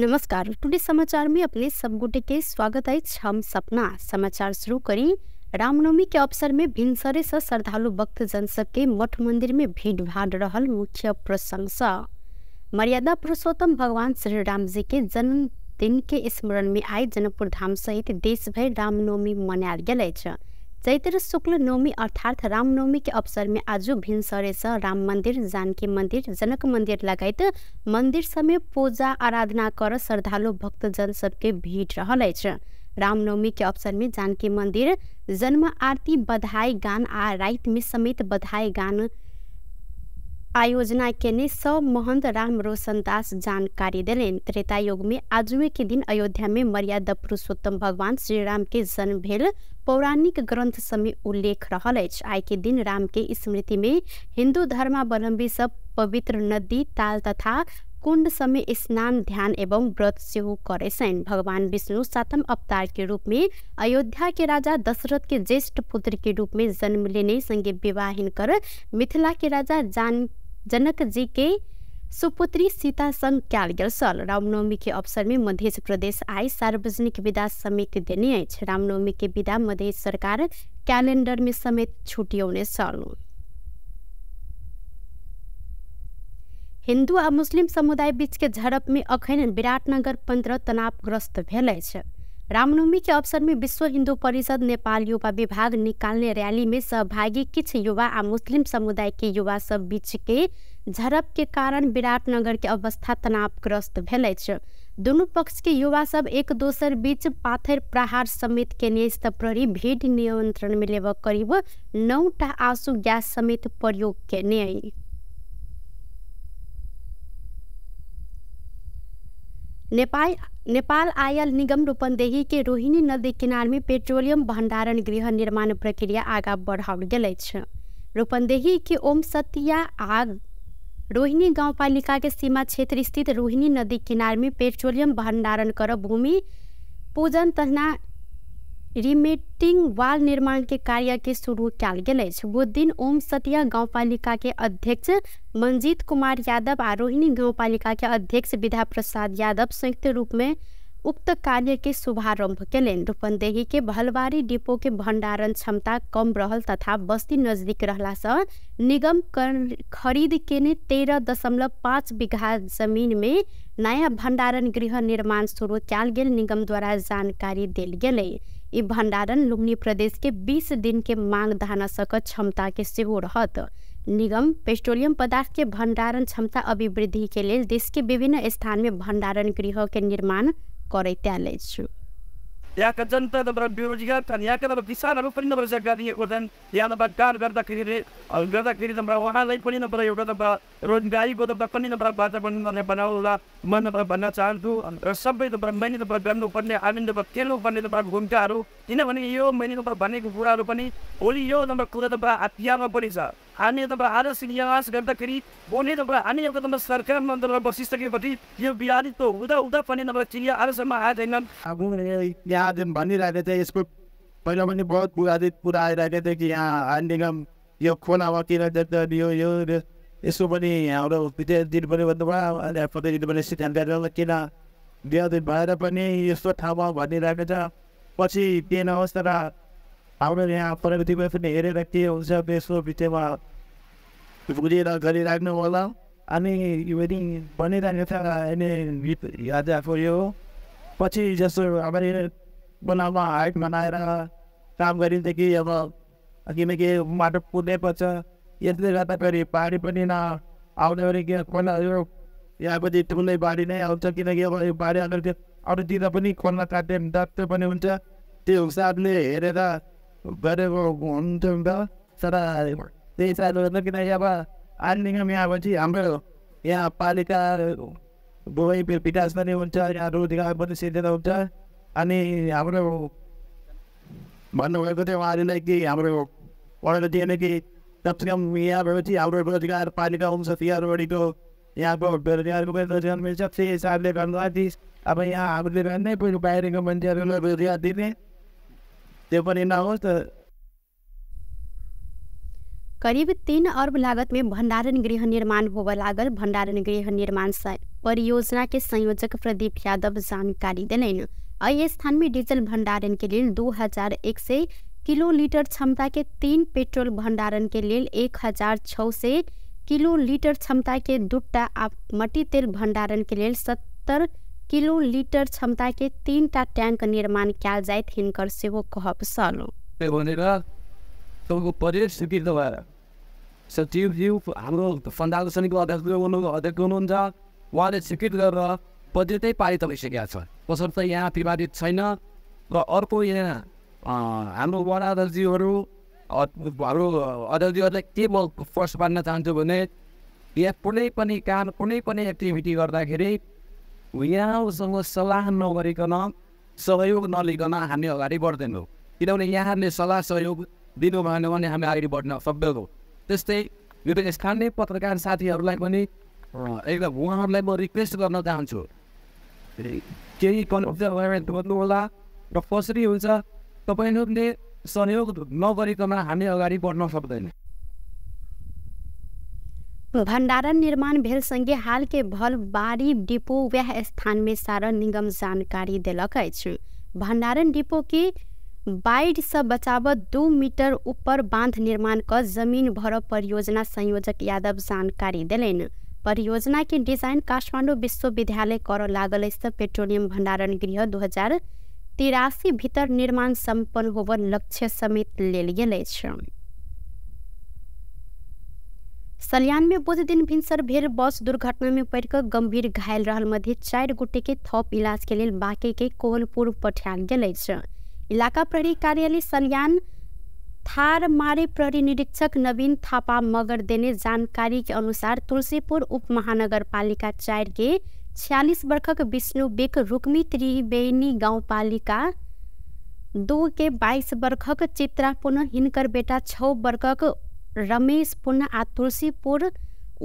नमस्कार टुडे समाचार में अपने सब गोटे के स्वागत है हम सपना समाचार शुरू करी रामनवमी के अवसर में भिनसरे से श्रद्धालु भक्त जन सबके मठ मंदिर में भीड़ भाड़ रहल मुख्य प्रशंसा मर्यादा पुरुषोत्तम भगवान श्री राम जी के जन्मदिन के स्मरण में आए जनकपुर धाम सहित देश भर रामनवमी मनाल गया चैत्र शुक्ल नवमी अर्थात् रामनवमी अवसरमा में आज भिनसरेस राम मन्दिर जानकी मन्दिर जनक मन्दिर लगायत मन्दिर समय पूजा आराधना कर श्रद्धालु भक्तजन सबके भीड़ रहल रामनवमीको रामनवमी के अवसर में जानकी मन्दिर जन्म आरती बधाई गान आ राति समेत बधाई गान आयोजना केने सब महंत राम रोशन दास जानकारी दिलन त्रेता युग में आजुए के दिन अयोध्या में मर्यादा पुरुषोत्तम भगवान श्री राम के जन्म भेल पौराणिक ग्रंथ समय उल्लेख रहल आय के दिन राम के स्मृति में हिंदू धर्मावलम्बी सब पवित्र नदी ताल तथा कुंड समय स्नान ध्यान एवं व्रत करे करेसन भगवान विष्णु सातम अवतार के रूप में अयोध्या के राजा दशरथ के ज्येष्ठ पुत्र के रूप में जन्म लेने संगे विवाह कर मिथिला के राजा जान जनकजीकै सुपुत्री सीतासँग क्याल गेल रामनवमी के अवसर मध्य प्रदेश आइ सार्वजनिक विदा समेत देने अछि रामनवमी विदा मध्य सरकार कैलेंडर समेत छुट्याउने छल हिन्दू आ मुस्लिम समुदाय बीच के अखन विराटनगर पन्ध्र तनावग्रस्त भेल अछि रामनवमी के अवसर में विश्व हिंदू परिषद नेपाल युवा विभाग निकालने रैली में सहभागी कि युवा आ मुस्लिम समुदाय के युवा सब के झड़प के कारण विराटनगर के अवस्था तनावग्रस्त भेल दुनू पक्ष के युवा सब एक दोसर बीच पाथर प्रहार समेत केने प्रहरी भीड़ नियंत्रण में लेब करीब नौटा आंसू गैस समेत प्रयोग केने नेपाल नेपाल आयल निगम रूपन्देही के रोहिणी नदी किनार में पेट्रोलियम भंडारण गृह निर्माण प्रक्रिया आगा बढ़ाओल गेल रूपंदेही के ओम सत्या आ रोहिणी गांव पालिका के सीमा क्षेत्र स्थित रोहिणी नदी किनार में पेट्रोलियम भंडारण कर भूमि पूजन तना रिमेटिंग वाल निर्माण के कार्य के शुरू कल गेल अछि वो दिन ओम सतिया गाँवपालिका के अध्यक्ष मंजीत कुमार यादव आ रोहिणी पालिका के अध्यक्ष विद्या प्रसाद यादव संयुक्त रूप में उक्त कार्य के शुभारंभ कयलनि रूपंदेही के भलवारी डिपो के भंडारण क्षमता कम रहल तथा बस्ती नजदीक रहला से निगम खरीद खरीद ने तेरह दशमलव पाँच बीघा जमीन में नया भंडारण गृह निर्माण शुरू कल गेल निगम द्वारा जानकारी दिल गई ई भण्डारण लुम्नी प्रदेश के 20 दिन के मांग क्षमताके के सेहो रहत निगम पेट्रोलियम पदार्थ के भण्डारण क्षमता अभिवृद्धि के लेल देश विभिन्न स्थान में गृहके के निर्माण करैत अछि यहाँका जनता नम्बर बेरोजगार छन् यहाँका नम्बर किसानहरू पनि नम्बर रोजगारीको छन् यहाँ नम्बर काम गर्दाखेरि गर्दाखेरि नम्बर उहाँलाई पनि नम्बर एउटा नम्बर रोजगारीको नम्बर पनि नम्बर वातावरणलाई बनाउनलाई म नम्बर भन्न चाहन्छु र सबै नम्बर मैले नम्बर गर्नुपर्ने हामी नम्बर खेल्नुपर्ने नम्बर भूमिकाहरू किनभने यो मैले नम्बर भनेको कुराहरू पनि होली यो नम्बर कुरा नम्बर हतियारमा पनि आणि तपाईँ आरएस निवास गर्दाखेरि बोल्ने तपाईँ हामी एउटा तपाईँ सरकारमा तपाईँ बसिसकेपछि यो बिहारी त हुँदा हुँदा पनि तपाईँ चिनिया आजसम्म आएन यहाँ भनिरहेको थियो यसको पहिला पनि बहुत विवादित कुरा आइरहेको थियो कि यहाँ निगम यो खोलामा किन यो यो यसो पनि हाम्रो दिन पनि भन्नुभयो दिन पनि सिद्धान्त किन विवादित भएर पनि यस्तो ठाउँमा भनिरहेको छ पछि त्यही होस् तर हाम्रो यहाँ प्रगतिमा पनि हेरेर के हुन्छ यसको विषयमा रोजेर गरिराख्नु होला अनि यो वेडिङ बनिरहेको छ अहिले गीत याद आएको यो पछि जस्तो अब बनाउन हाइट बनाएर काम गरिन्छ कि अब किनकि माटो पुग्नै पर्छ यसले गर्दाखेरि पानी पनि न आउने खोलाहरू यहाँपछि ठुलै बारी नै आउँछ किनकि अब यो बारी आएर त्यो अरूतिर पनि खोला काट्ने डाक्टर पनि हुन्छ त्यो हिसाबले हेरेर गरेको हुन्छ तर त्यही सायद होला किनकि अब यहाँ भएपछि हाम्रो यहाँ पालिका भूमि विकास पनि हुन्छ यहाँ रोजगार पनि सिर्जना हुन्छ अनि हाम्रो भन्नुभएको थियो उहाँहरूलाई कि हाम्रो पढेर दिएन कि कमसेकम यहाँ भएपछि हाम्रो रोजगार पालिका हुन्छ तिहारवाडीको यहाँको बेरोजगारको पनि रोजगार मिल्छ त्यही हिसाबले गर्दाखेरि अब यहाँ हामीले नै बाहिरको मान्छेहरूलाई रोजगार दिने त्यो पनि नहोस् करीब तीन अरब लागत में भंडारण गृह निर्माण होबय लागल भंडारण गृह निर्माण परियोजना के संयोजक प्रदीप यादव जानकारी दिल एहि स्थान में डीजल भंडारण के लिए दो हजार एक सौ किलोलीटर क्षमता के तीन पेट्रोल भंडारण के लिए एक हजार छः सौ किलोलीटर क्षमता के दूटा आ मट्टी तेल भंडारण के लिए सत्तर किलोलीटर क्षमता के तीन टा टैंक निर्माण कल जाए हिंकर सेहो कहब द्वारा सो त्यो त्यो हाम्रो सैनिक अध्यक्ष अध्यक्ष हुनुहुन्छ उहाँले स्वीकृत गरेर पद्धतै पारित भइसकेको छ तसर्थ यहाँ विवादित छैन र अर्को यहाँ हाम्रो वडा अध्यक्षज्यूहरू हाम्रो अध्यक्षज्यूहरूलाई के म फर्स्ट पार्न चाहन्छु भने यहाँ कुनै पनि काम कुनै पनि एक्टिभिटी गर्दाखेरि यहाँसँग सल्लाह नगरिकन सहयोग नलिकन हामी अगाडि बढ्दैनौँ किनभने यहाँहरूले सल्लाह सहयोग दिनुभएन भने हामी अगाडि बढ्न सक्दैनौँ त्यस्तै विभिन्न स्थानीय पत्रकार साथीहरूलाई पनि एकदम उहाँहरूलाई म रिक्वेस्ट गर्न चाहन्छु केही कन्फ्युजन होला र कसरी हुन्छ तपाईँहरूले सहयोग नगरिकन हामी अगाडि बढ्न सक्दैन भण्डारण निर्माण भेलसँगै हालके भल बारी डिपो व्याह स्थानमा में सारण निगम जानकारी दिलक भंडारण डिपो डिपोकी बाढ़ि से बचाव दू मीटर ऊपर बांध निर्माणक जमीन भर परियोजना संयोजक यादव जानकारी देलनि परियोजना के डिजाइन काठमांडू विश्वविद्यालय कर लागल अछि पेट्रोलियम भंडारण गृह दो हजार तिरासी भीतर निर्माण सम्पन्न होब लक्ष्य समेत लेल सलियान में बुध दिन भिनसर भेल बस दुर्घटना में पड़ि कऽ गंभीर घायल रहा मध्य चार गोटे के थप इलाज के लिए बाकी के कोहलपुर पठायल गेल इलाका प्रहरी कार्यालय सरियान थार मारे प्रहरी निरीक्षक नवीन थापा मगर देने जानकारी के अनुसार तुलसीपुर उप महानगर पालिका चार के छियालीस वर्षक विष्णु बेक रुक्मी त्रिवेणी गाँव पालिका दो के बाईस वर्षक चित्रापुन पुनः हिनकर बेटा छः वर्षक रमेश पुनः आ तुलसीपुर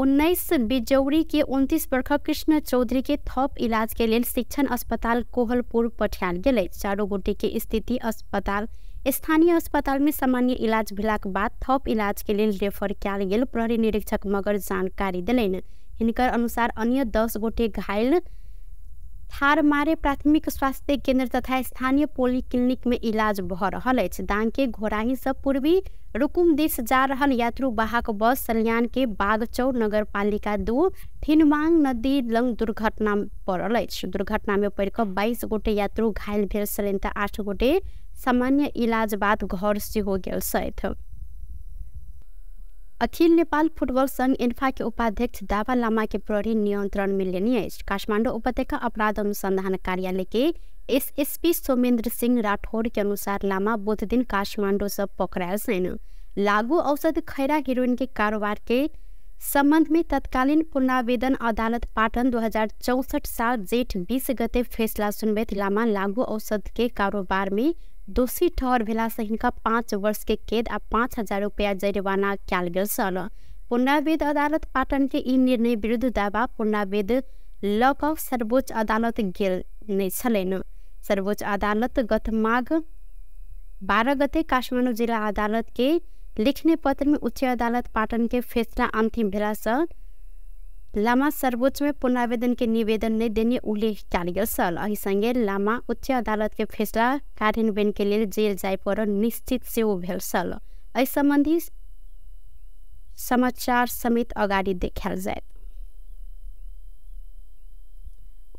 उन्नाइस बिजौरी के उन्तिस वर्ष कृष्ण चौधरी के थप इलाज के लेल शिक्षण अस्पताल कोहलपुर पठायल गेल अछि गोटे के स्थिति अस्पताल स्थानीय में सामान्य इलाज भेलाक बाद थप इलाज के लेल रेफर कयल गेल प्रहरी निरीक्षक मगर जानकारी देलनि हिनकर अनुसार अन्य दस गोटे घायल थार मारे प्राथमिक स्वास्थ्य केन्द्र तथा स्थानीय पोलिक्लिनिक में इलाज भऽ रहल अछि दाङ के घोराही सब पूर्वी रुकुम दिस जा रहल यात्रु बाहक बस सल्यान के बागचौर नगरपालिका दू थिनवाङ नदी लङ दुर्घटना परल अछि दुर्घटनामे पड़ि कऽ बाइस गोटे यात्रु घायल भेल छलनि तऽ आठ गोटे सामान्य इलाज बाद घर सेहो गेल छथि अखिल नेपाल फुटबल सङ्घ इन्फाकी उपाध्यक्ष दावा लामाके प्रहरी नियन्त्रण अछि काठमाडौँ उपत्यका अपराध अनुसन्धान कार्यालयके एसएसपी सोमेन्द्र सिंह राठौरके अनुसार लामा बुध दिन सब पक्राएल छैन लागु औषध खैरा हिरोइनकै कारोबारके सम्बन्धमे तत्कालीन पुनरावेदन अदालत पाटन दुई हजार चौसठ साल जेठ बिस गते फैसला सुनबेत लामा लागु औषधके कारोबारमे दोषी ठहर भेलासँ हिनका पाँच वर्षके कैद आ पाँच हजार रुपैया जरिवाना कयल गेल छल पुनरावेद अदालत पाटनके ई निर्णय विरुद्ध दावा पुनरावेद लऽ सर्वोच्च अदालत गेल नहि सर्वोच्च अदालत गत माघ बाह्र गते काठमाडौँ जिल्ला अदालतके लेख्ने पत्रमे उच्च अदालत पाटनके फैसला अन्तिम भेलासँ लामा सर्वोच्च में निवेदन नै दिने उल्लेख जारी सर अहिसँगै लामा उच्च अदालतको फैसला कार्यान्वयनकै लिए जेल जाइ पर निश्चित भेल सर एहि सम्बन्धी समाचार समेत अगाडि देखाएल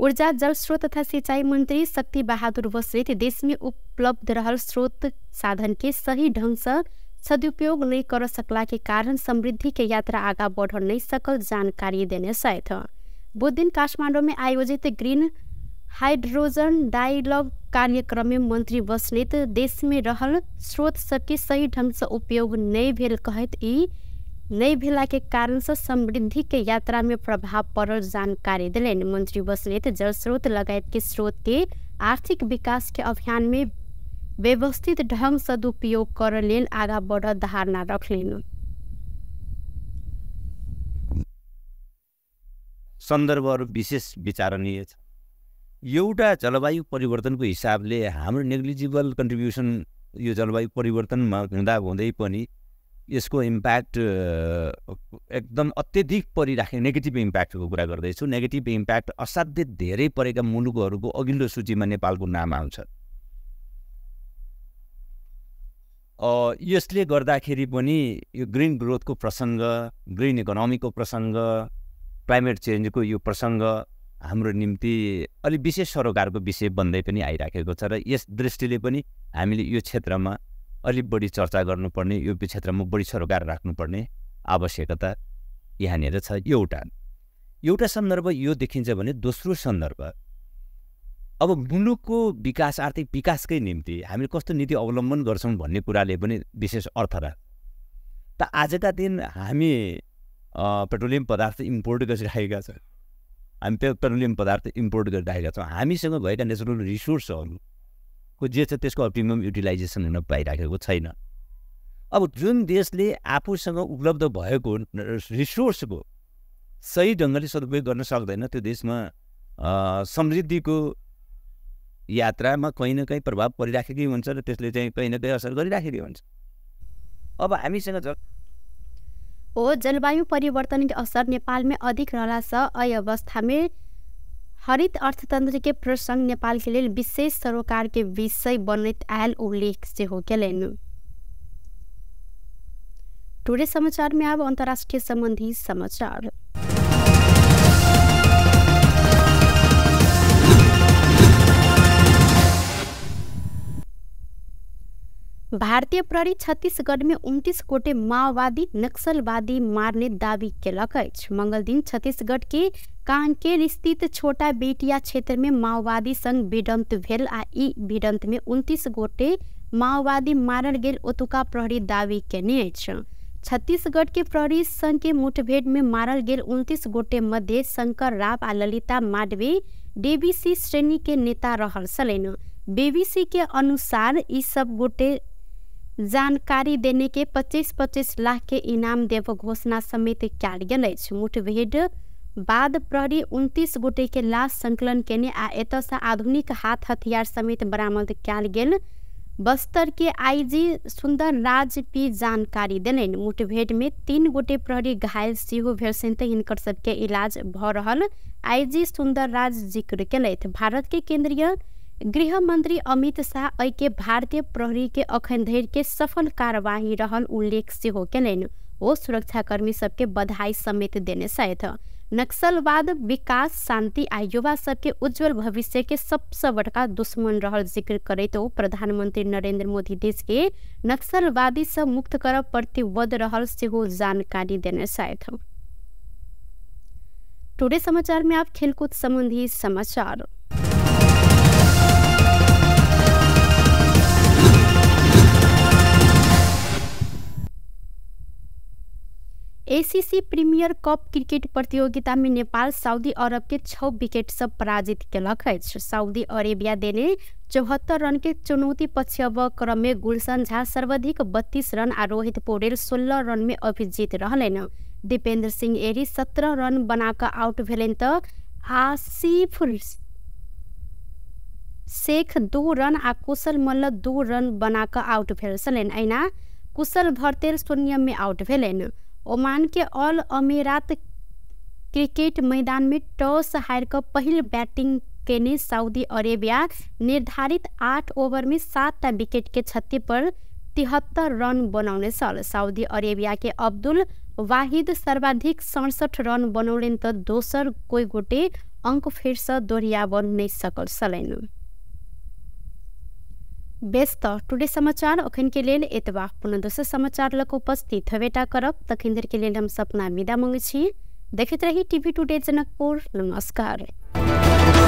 ऊर्जा जल स्रोत तथा सिंचाई मन्त्री शक्ति बहादुर बस्रेत देशमै उपलब्ध रहल स्रोत साधनके सही ढङ्गसँग सदुपयोग नै कर सकलाके कारण समृद्धिके यात्रा आगा बढ़ नै सकल जानकारी देने सायद बुध दिन आयोजित ग्रीन हाइड्रोजन डायलॉग कार्यक्रममे मन्त्री बस्नेत देशमे रहल स्रोत सही ढङ्गसँग उपयोग नै भेल कहैत ई नै भेलाके कारणसँग समृद्धिके यात्रामे प्रभाव परल जानकारी देलनि मन्त्री बस्नेत जल स्रोत लगायतके स्रोतके आर्थिक विकासके अभियानमे व्यवस्थित ढंग सदुपयोग कर लेल आगाँ बढ़ धारणा रख सन्दर्भहरू विशेष विचारणीय छ एउटा जलवायु परिवर्तनको हिसाबले हाम्रो नेग्लिजिबल कन्ट्रिब्युसन यो जलवायु परिवर्तनमा हुँदा हुँदै पनि यसको इम्प्याक्ट एकदम अत्यधिक परिराखे नेगेटिभ इम्प्याक्टको कुरा गर्दैछु नेगेटिभ इम्प्याक्ट असाध्य धेरै परेका मुलुकहरूको अघिल्लो सूचीमा नेपालको नाम आउँछ यसले गर्दाखेरि पनि यो ग्रिन ग्रोथको प्रसङ्ग ग्रिन इकोनोमीको प्रसङ्ग क्लाइमेट चेन्जको यो प्रसङ्ग हाम्रो निम्ति अलिक विशेष सरोकारको विषय बन्दै पनि आइराखेको छ र यस दृष्टिले पनि हामीले यो क्षेत्रमा अलिक बढी चर्चा गर्नुपर्ने यो क्षेत्रमा बढी सरोकार राख्नुपर्ने आवश्यकता यहाँनिर छ एउटा एउटा सन्दर्भ यो देखिन्छ भने दोस्रो सन्दर्भ अब मुलुकको विकास आर्थिक विकासकै निम्ति हामीले कस्तो नीति अवलम्बन गर्छौँ भन्ने कुराले पनि विशेष अर्थ राख त आजका दिन हामी पेट्रोलियम पदार्थ इम्पोर्ट गरिराखेका छौँ हामी पेट्रोलियम पदार्थ इम्पोर्ट गरिराखेका छौँ हामीसँग भएका नेचुरल रिसोर्सहरूको जे छ त्यसको अप्टिमम युटिलाइजेसन हुन पाइराखेको छैन अब जुन देशले आफूसँग उपलब्ध भएको रिसोर्सको सही ढङ्गले सदुपयोग गर्न सक्दैन त्यो देशमा समृद्धिको यात्रामा कहीँ न कहीँ प्रभाव परिराखेकै हुन्छ र त्यसले चाहिँ कहीँ न कहीँ असर गरिराखेकै हुन्छ अब हामीसँग जल हो जलवायु परिवर्तनको असर नेपालमै अधिक रहला छ अवस्थामै हरित अर्थतन्त्रकै प्रसङ्ग प्रसंग नेपाल लिए विशेष सरोकारको विषय बनित आयल उल्लेख से हो के लेनु टुडे समाचारमा अब अन्तर्राष्ट्रिय सम्बन्धी समाचार भारतीय प्रहरी छत्तीसगढ़ में उनतीस गोटे माओवादी नक्सलवादी मारने दावी कलक मंगल दिन छत्तीसगढ़ के कांकेर स्थित छोटा बेटिया क्षेत्र में माओवादी संग भिडंत भेल आ ई भिडंत में उनतीस गोटे माओवादी मारल गए ओतुका प्रहरी दावी कने छत्तीसगढ़ के प्रहरी संघ के मुठभेड़ में मारल गए उनतीस गोटे मध्य शंकर राव आ ललिता माडवी डेबीसी श्रेणी के नेता रहा सलेन बीबीसी के अनुसार इस सब गोटे जानकारी देने के 25-25 लाख के इनाम देव घोषणा समेत कैल अछि मुठभेड़ बाद प्री उनतीस गोटे के लाश संकलन केने आ एतयसँ आधुनिक हाथ हथियार समेत बरामद कैल गल बस्तर के आईजी सुंदर राज पी जानकारी देने मुठभेड़ में तीन गोटे प्रहरी घायल सेहो भेल ते सबके इलाज भऽ रहल आईजी सुंदर राज जिक्र केलथि भारत के केंद्रीय गृह मंत्री अमित शाह के भारतीय प्रहरी के अखन धरि के सफल कार्यवाही रहल उल्लेख सेहो कयलनि ओ सुरक्षाकर्मी सबके बधाई समेत देने सहित नक्सलवाद विकास शांति आ युवा सबके उज्जवल भविष्य के सबसे बड़का दुश्मन रहल जिक्र करते ओ प्रधानमंत्री नरेंद्र मोदी देश के नक्सलवादी से मुक्त कर प्रतिबद्ध रहल सेहो जानकारी देने सहित टुडे समाचार में आप खेलकूद संबंधी समाचार एसीसी प्रीमियर कप क्रिकेट प्रतियोगिता में नेपाल अरब के छः विकेट से पराजित केलक सऊदी अरेबिया देने चौहत्तर रन के चुनौती चुनौतीपछि अब क्रममे गुलशन झा सर्वाधिक बत्तीस रन आ रोहित पौडेल रन में अभिजीत रहलनि दिपेन्द्र सिंह एरी सत्रह रन बनाकर आउट भेलनि तऽ आसिफ शेख दू रन आ कुशल मल्ल दो रन बनाकर आउट भेल छलनि एहिना कुशल भरतेल शून्य में आउट भेलनि ओमान के अल अमेरात क्रिकेट मैदान में टॉस कर पहिल बैटिंग केने सऊदी अरेबिया निर्धारित आठ ओवर में सातवटा विकेट के क्षति पर तिहत्तर रन बनाउने सऊदी साउदी के अब्दुल वाहिद सर्वाधिक सडसठ रन बनौलन त दोस्रो कोही गोटे अङ्क फेर्स दोहोऱ्याउन नै सकल सलैन व्यस्त टुडे समाचार अखन के लिए एतबा पुनः दोसर समाचार लग उपस्थित हेबेटा करब तखन धर के लिए हम सपना विदा मंगे देखते रही टीवी टुडे जनकपुर नमस्कार